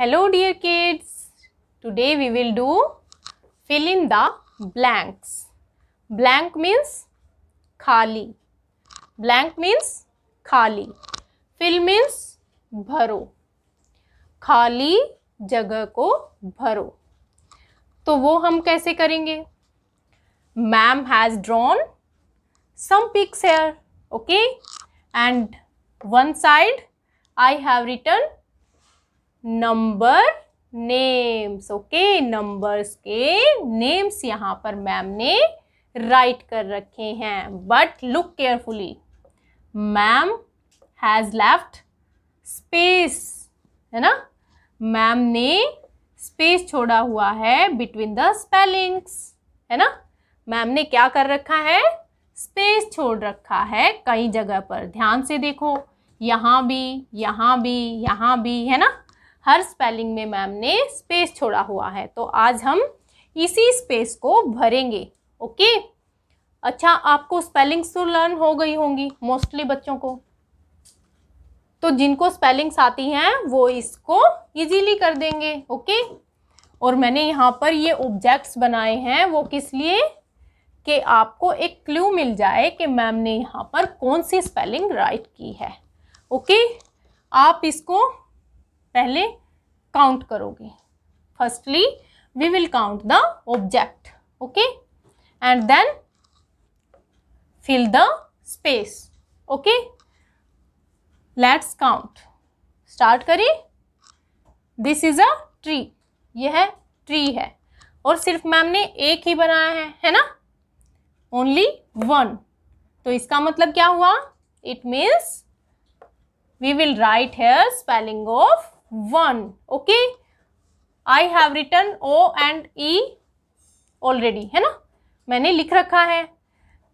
Hello dear kids today we will do fill in the blanks blank means खाली blank means खाली fill means भरो खाली जगह को भरो तो वो हम कैसे करेंगे ma'am has drawn some pics here okay and one side I have written number names okay numbers के नेम्स यहाँ पर मैम ने राइट कर रखे हैं but look carefully ma'am has left space है ना मैम ने स्पेस छोड़ा हुआ है बिटवीन द स्पेलिंग्स है ना मैम ने क्या कर रखा है स्पेस छोड़ रखा है कई जगह पर ध्यान से देखो यहाँ भी यहाँ भी यहाँ भी है ना हर स्पेलिंग में मैम ने स्पेस छोड़ा हुआ है तो आज हम इसी स्पेस को भरेंगे ओके अच्छा आपको स्पेलिंग्स तो लर्न हो गई होंगी मोस्टली बच्चों को तो जिनको स्पेलिंग्स आती हैं वो इसको इजीली कर देंगे ओके और मैंने यहाँ पर ये ऑब्जेक्ट्स बनाए हैं वो किस लिए कि आपको एक क्ल्यू मिल जाए कि मैम ने यहाँ पर कौन सी स्पेलिंग राइट की है ओके आप इसको पहले काउंट करोगे firstly we will count the object okay and then fill the space okay let's count start करें दिस इज अ ट्री यह ट्री है और सिर्फ मैम ने एक ही बनाया है है ना ओनली वन तो इसका मतलब क्या हुआ it means we will write here spelling of one okay I have written O and E already है ना मैंने लिख रखा है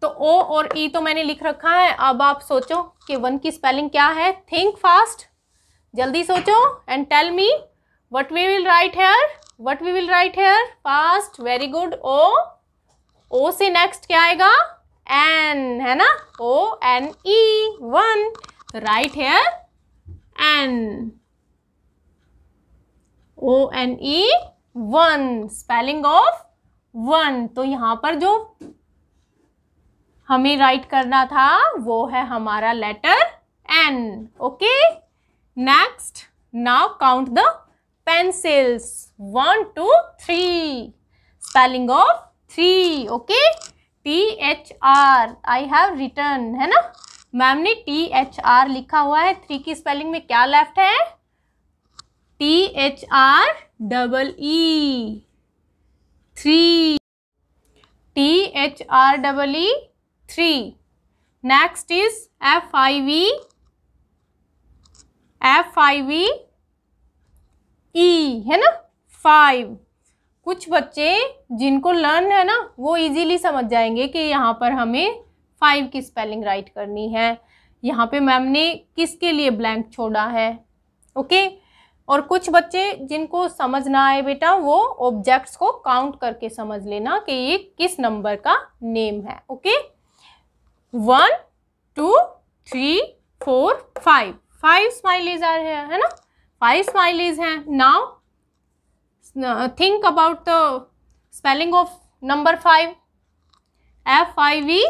तो ओ और ई e तो मैंने लिख रखा है अब आप सोचो कि वन की स्पेलिंग क्या है थिंक फास्ट जल्दी सोचो and tell me what we will write here what we will write here fast very good O O से नेक्स्ट क्या आएगा एन है ना O N E one write here N O N E one spelling of one तो यहां पर जो हमें राइट करना था वो है हमारा letter N okay next now count the pencils one two three spelling of three okay T H R I have written है ना मैम ने टी एच आर लिखा हुआ है थ्री की स्पेलिंग में क्या लेफ्ट है T H R double E three T H R double E three next is F I V F I V E है ना फाइव कुछ बच्चे जिनको लर्न है ना वो इजीली समझ जाएंगे कि यहाँ पर हमें फाइव की स्पेलिंग राइट करनी है यहाँ पे मैम ने किसके लिए ब्लैंक छोड़ा है ओके okay? और कुछ बच्चे जिनको समझ ना आए बेटा वो ऑब्जेक्ट्स को काउंट करके समझ लेना कि ये किस नंबर का नेम है okay one two three four five five smileys आ रहे हैं है ना फाइव स्माइलीज हैं now think about the spelling of number five F I V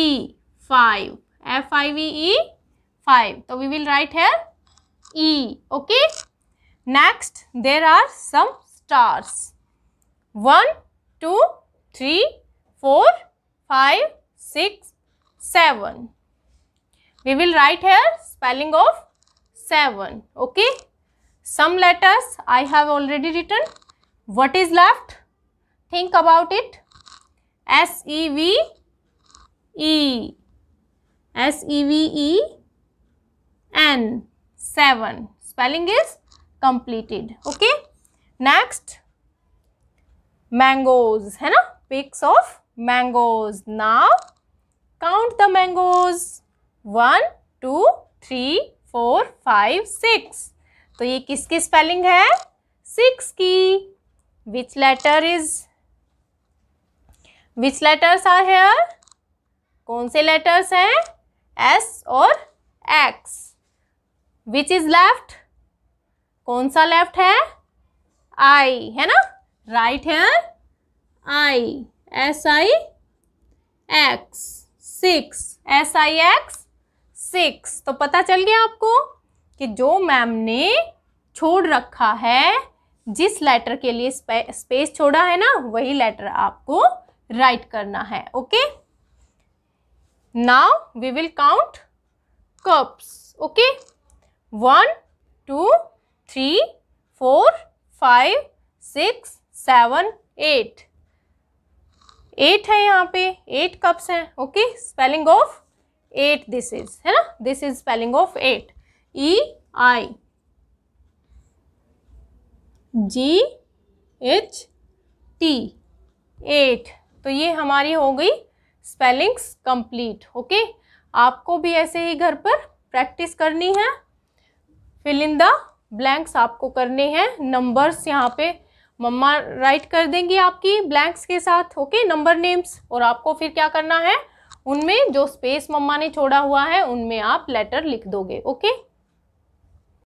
E five F I V E five तो we will write here E. Okay. Next, there are some stars. 1, 2, 3, 4, 5, 6, 7. We will write here spelling of 7. Okay. Some letters I have already written. What is left? Think about it. S E V E S E V E N seven spelling is completed okay next mangoes है ना pics of mangoes now count the mangoes one two three four five six तो ये किसकी spelling है six की which letter is which letters are here कौन से letters हैं एस और एक्स विच इज लेफ्ट कौन सा लेफ्ट है आई है ना right hand I S I X six S I X six तो पता चल गया आपको कि जो मैम ने छोड़ रखा है जिस लेटर के लिए स्पे, स्पेस छोड़ा है ना वही लेटर आपको राइट करना है okay now we will count cups okay one two three four five six seven eight eight है यहाँ पे एट कप्स हैं okay spelling of eight this is है ना this is spelling of eight E I G H T eight तो ये हमारी हो गई स्पेलिंग्स कंप्लीट ओके आपको भी ऐसे ही घर पर प्रैक्टिस करनी है फिल इन द ब्लैंक्स आपको करने हैं नंबर्स यहाँ पे मम्मा राइट कर देंगी आपकी ब्लैंक्स के साथ ओके नंबर नेम्स और आपको फिर क्या करना है उनमें जो स्पेस मम्मा ने छोड़ा हुआ है उनमें आप लेटर लिख दोगे ओके